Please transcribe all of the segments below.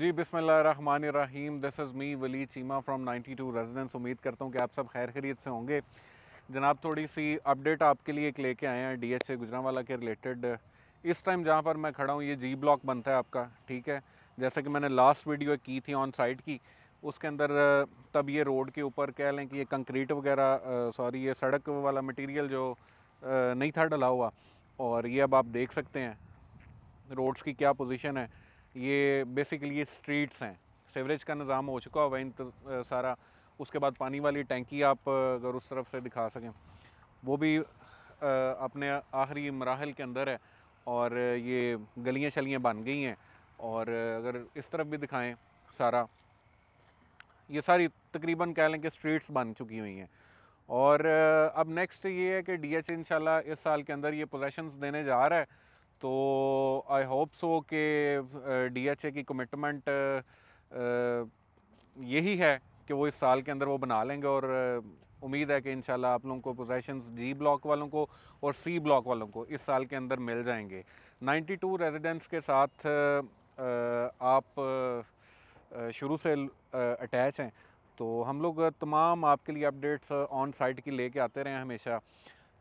ji Rahim this is me Wali Cheema from 92 two residence उम्मीद करता हूँ कि आप सब खैर खरीत से होंगे जनाब थोड़ी सी अपडेट आपके लिए एक लेके आए हैं डी एच ए वाला के रिलेटेड इस टाइम जहाँ पर मैं खड़ा हूँ ये जी ब्लॉक बनता है आपका ठीक है जैसे कि मैंने लास्ट वीडियो की थी ऑन साइड की उसके अंदर तब ये रोड के ऊपर कह लें कि ये कंक्रीट वगैरह सॉरी ये सड़क वाला मटेरियल जो नहीं था डला हुआ और ये अब आप देख सकते हैं रोड्स की क्या पोजीशन है ये बेसिकली ये स्ट्रीट्स हैं सेवरेज का निज़ाम हो चुका हुआ इन सारा उसके बाद पानी वाली टैंकी आप अगर उस तरफ से दिखा सकें वो भी अपने आखिरी मराहल के अंदर है और ये गलियाँ शलियाँ बन गई हैं और अगर इस तरफ भी दिखाएं सारा ये सारी तकरीबन कह लें कि स्ट्रीट्स बन चुकी हुई हैं और अब नेक्स्ट ये है कि डी एच इस साल के अंदर ये पोजेशंस देने जा रहा है तो आई होप सो कि डीएचए की कमिटमेंट यही है कि वो इस साल के अंदर वो बना लेंगे और उम्मीद है कि इन आप लोगों को पोजेशंस जी ब्लॉक वालों को और सी ब्लॉक वालों को इस साल के अंदर मिल जाएंगे 92 रेजिडेंट्स के साथ आप शुरू से अटैच हैं तो हम लोग तमाम आपके लिए अपडेट्स ऑन साइट की लेके आते हैं हमेशा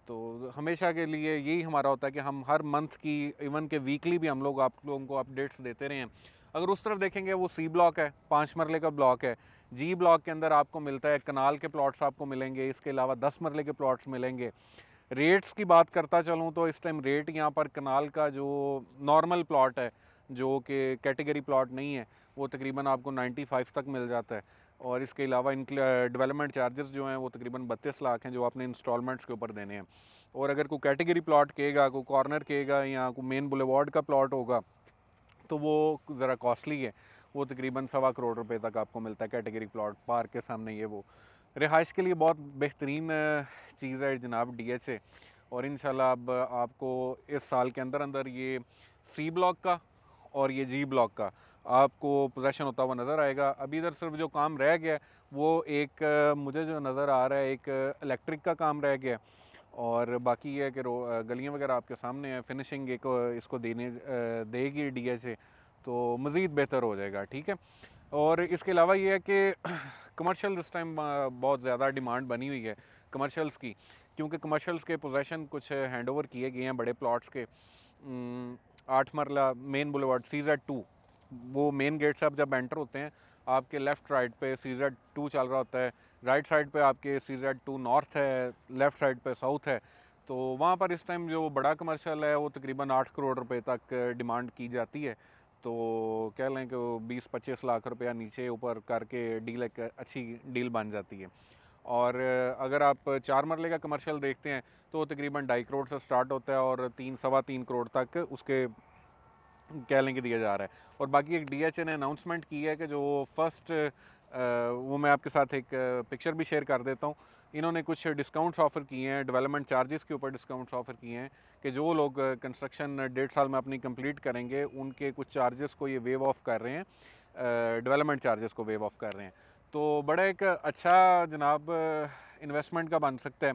तो हमेशा के लिए यही हमारा होता है कि हम हर मंथ की इवन के वीकली भी हम लोग आप लोगों को अपडेट्स देते रहे हैं अगर उस तरफ देखेंगे वो सी ब्लॉक है पाँच मरले का ब्लॉक है जी ब्लॉक के अंदर आपको मिलता है कनाल के प्लॉट्स आपको मिलेंगे इसके अलावा दस मरले के प्लॉट्स मिलेंगे रेट्स की बात करता चलूँ तो इस टाइम रेट यहाँ पर कनाल का जो नॉर्मल प्लॉट है जो कि कैटेगरी प्लॉट नहीं है वो तकरीबन आपको 95 तक मिल जाता है और इसके अलावा इन डेवलपमेंट चार्जेस जो हैं वो तकरीबन बत्तीस लाख हैं जो आपने इंस्टॉलमेंट्स के ऊपर देने हैं और अगर कोई कैटेगरी प्लाट कहेगा कोई कॉर्नर कहेगा या कोई मेन बुलेवार्ड का प्लाट होगा तो वो ज़रा कॉस्टली है वो तकरीबन सवा करोड़ रुपए तक आपको मिलता है कैटेगरी प्लाट पार्क के सामने ये वो रिहाइश के लिए बहुत बेहतरीन चीज़ है जनाब डी एच ए और इन अब आपको इस साल के अंदर अंदर ये सी ब्लॉक का और ये जी ब्लॉक का आपको पोजेशन होता हुआ नज़र आएगा अभी इधर सिर्फ जो काम रह गया वो एक मुझे जो नज़र आ रहा है एक इलेक्ट्रिक का काम रह गया और बाकी ये है कि गलियाँ वगैरह आपके सामने हैं फिनिशिंग एक इसको देने देगी डी एच ए तो मज़ीद बेहतर हो जाएगा ठीक है और इसके अलावा ये है कि कमर्शियल इस टाइम बहुत ज़्यादा डिमांड बनी हुई है कमर्शल्स की क्योंकि कमर्शल्स के पोजेशन कुछ हैंड ओवर किए गए हैं बड़े प्लाट्स के आठ मरला मेन बुलेवार्ड सीज़र टू वो मेन गेट से आप जब एंटर होते हैं आपके लेफ़्ट राइट पे सी जेड टू चल रहा होता है राइट साइड पे आपके सी जेड टू नॉर्थ है लेफ़्ट साइड पे साउथ है तो वहाँ पर इस टाइम जो बड़ा कमर्शल है वो तकरीबन आठ करोड़ रुपए तक डिमांड की जाती है तो कह लें कि वो बीस पच्चीस लाख रुपया नीचे ऊपर करके डील एक अच्छी डील बन जाती है और अगर आप चार मरले का कमर्शियल देखते हैं तो तकरीबन ढाई करोड़ से स्टार्ट होता है और तीन सवा तीन करोड़ तक उसके कह लें कि दिया जा रहा है और बाकी एक डी ने अनाउंसमेंट की है कि जो फर्स्ट वो मैं आपके साथ एक पिक्चर भी शेयर कर देता हूँ इन्होंने कुछ डिस्काउंट्स ऑफ़र किए हैं डेवलपमेंट चार्जेस के ऊपर डिस्काउंट्स ऑफ़र किए हैं कि जो लोग कंस्ट्रक्शन डेढ़ साल में अपनी कंप्लीट करेंगे उनके कुछ चार्जेस को ये वेव ऑफ़ कर रहे हैं डेवलपमेंट चार्जेस को वेव ऑफ़ कर रहे हैं तो बड़ा एक अच्छा जनाब इन्वेस्टमेंट का बन सकता है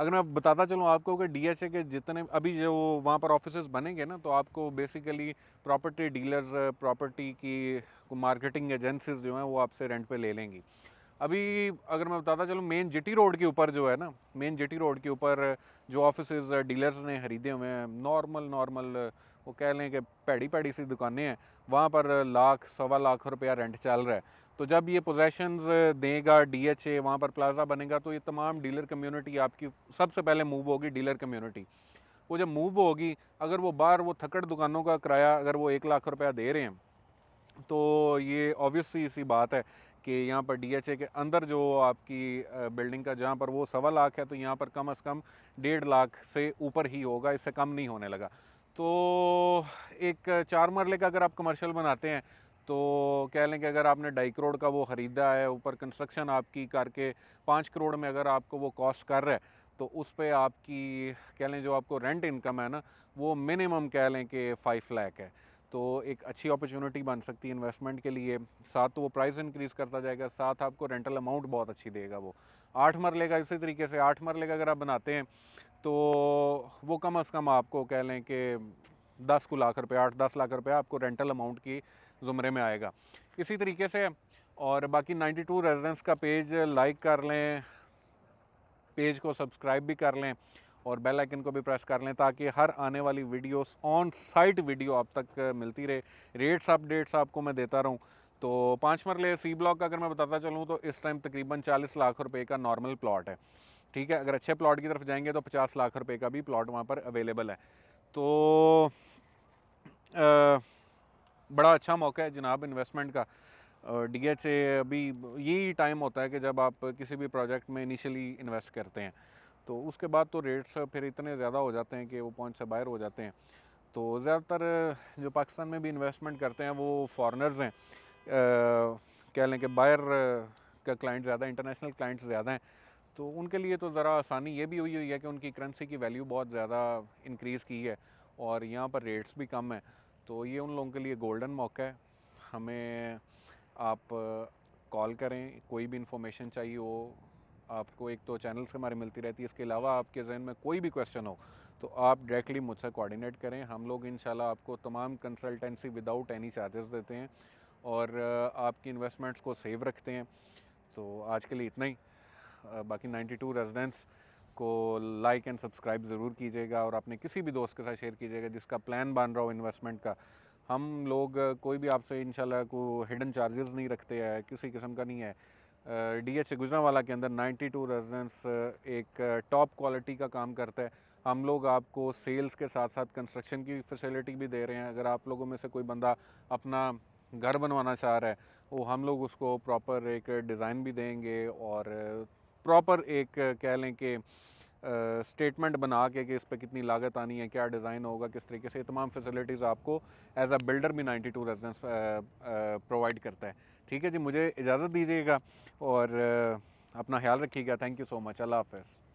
अगर मैं बताता चलूँ आपको कि डी के जितने अभी जो वहाँ पर ऑफिस बनेंगे ना तो आपको बेसिकली प्रॉपर्टी डीलर्स प्रॉपर्टी की मार्केटिंग एजेंसीज जो हैं वो आपसे रेंट पे ले लेंगी अभी अगर मैं बताता चलूँ मेन जिटी रोड के ऊपर जो है ना मेन जिटी रोड के ऊपर जो ऑफिस डीलर्स ने खरीदे हुए हैं नॉर्मल नॉर्मल वो कह लें कि पैड़ी पैड़ी सी दुकानें हैं वहाँ पर लाख सवा लाख रुपया रेंट चल रहा है तो जब ये पोजेशंस देगा डी एच ए वहाँ पर प्लाजा बनेगा तो ये तमाम डीलर कम्यूनिटी आपकी सबसे पहले मूव होगी डीलर कम्यूनिटी वो जब मूव होगी अगर वो बाहर वो थकड़ दुकानों का किराया अगर वो एक लाख रुपया दे रहे हैं तो ये ऑब्वियसली इसी बात है कि यहाँ पर डीएचए के अंदर जो आपकी बिल्डिंग का जहाँ पर वो सवा लाख है तो यहाँ पर कम अज़ कम डेढ़ लाख से ऊपर ही होगा इससे कम नहीं होने लगा तो एक चार मरले का अगर आप कमर्शियल बनाते हैं तो कह लें कि अगर आपने ढाई करोड़ का वो ख़रीदा है ऊपर कंस्ट्रक्शन आपकी करके पाँच करोड़ में अगर आपको वो कॉस्ट कर रहा है तो उस पर आपकी कह लें जो आपको रेंट इनकम है ना वो मिनिमम कह लें कि फ़ाइव लैक है तो एक अच्छी अपॉर्चुनिटी बन सकती है इन्वेस्टमेंट के लिए साथ तो वो प्राइस इंक्रीज़ करता जाएगा साथ आपको रेंटल अमाउंट बहुत अच्छी देगा वो आठ मरले का इसी तरीके से आठ मरले का अगर आप बनाते हैं तो वो कम अज़ कम आपको कह लें कि दस को लाख रुपये आठ दस लाख रुपये आपको रेंटल अमाउंट की ज़ुमरे में आएगा इसी तरीके से और बाकी नाइन्टी टू रेजिडेंस का पेज लाइक कर लें पेज को सब्सक्राइब भी कर लें और बेल आइकन को भी प्रेस कर लें ताकि हर आने वाली वीडियोस ऑन साइट वीडियो आप तक मिलती रहे रेट्स अपडेट्स आपको मैं देता रहूं तो पाँच मरले सी ब्लॉक का अगर मैं बताता चलूँ तो इस टाइम तकरीबन चालीस लाख रुपये का नॉर्मल प्लॉट है ठीक है अगर अच्छे प्लॉट की तरफ जाएंगे तो पचास लाख रुपए का भी प्लॉट वहाँ पर अवेलेबल है तो आ, बड़ा अच्छा मौका है जनाब इन्वेस्टमेंट का डी एच ए अभी यही टाइम होता है कि जब आप किसी भी प्रोजेक्ट में इनिशियली इन्वेस्ट करते हैं तो उसके बाद तो रेट्स फिर इतने ज़्यादा हो जाते हैं कि वो पॉइंट से बाहर हो जाते हैं तो ज़्यादातर जो पाकिस्तान में भी इन्वेस्टमेंट करते हैं वो फॉरेनर्स हैं कह लें कि बाहर का क्लाइंट ज़्यादा इंटरनेशनल क्लाइंट्स ज़्यादा हैं तो उनके लिए तो ज़रा आसानी ये भी हुई हुई है कि उनकी करेंसी की वैल्यू बहुत ज़्यादा इंक्रीज़ की है और यहाँ पर रेट्स भी कम हैं तो ये उन लोगों के लिए गोल्डन मौका है हमें आप कॉल करें कोई भी इंफॉर्मेशन चाहिए हो आपको एक तो चैनल से हमारे मिलती रहती है इसके अलावा आपके जहन में कोई भी क्वेश्चन हो तो आप डायरेक्टली मुझसे कोऑर्डिनेट करें हम लोग इन आपको तमाम कंसल्टेंसी विदाउट एनी चार्जेस देते हैं और आपकी इन्वेस्टमेंट्स को सेव रखते हैं तो आज के लिए इतना ही बाकी 92 रेजिडेंट्स को लाइक एंड सब्सक्राइब ज़रूर कीजिएगा और अपने किसी भी दोस्त के साथ शेयर कीजिएगा जिसका प्लान बन रहा हो इन्वेस्टमेंट का हम लोग कोई भी आपसे शाला को हिडन चार्जेस नहीं रखते हैं किसी किस्म का नहीं है डी एच गुजरावाला के अंदर 92 रेजिडेंस एक टॉप क्वालिटी का काम करता है हम लोग आपको सेल्स के साथ साथ कंस्ट्रक्शन की फैसिलिटी भी दे रहे हैं अगर आप लोगों में से कोई बंदा अपना घर बनवाना चाह रहा है वो हम लोग उसको प्रॉपर एक डिज़ाइन भी देंगे और प्रॉपर एक कह लें कि स्टेटमेंट बना के कि इस पर कितनी लागत आनी है क्या डिज़ाइन होगा किस तरीके से तमाम फैसिलिटीज़ आपको एज अ बिल्डर भी 92 टू रेजिडेंस प्रोवाइड करता है ठीक है जी मुझे इजाज़त दीजिएगा और अपना ख्याल रखिएगा thank you so much Allah half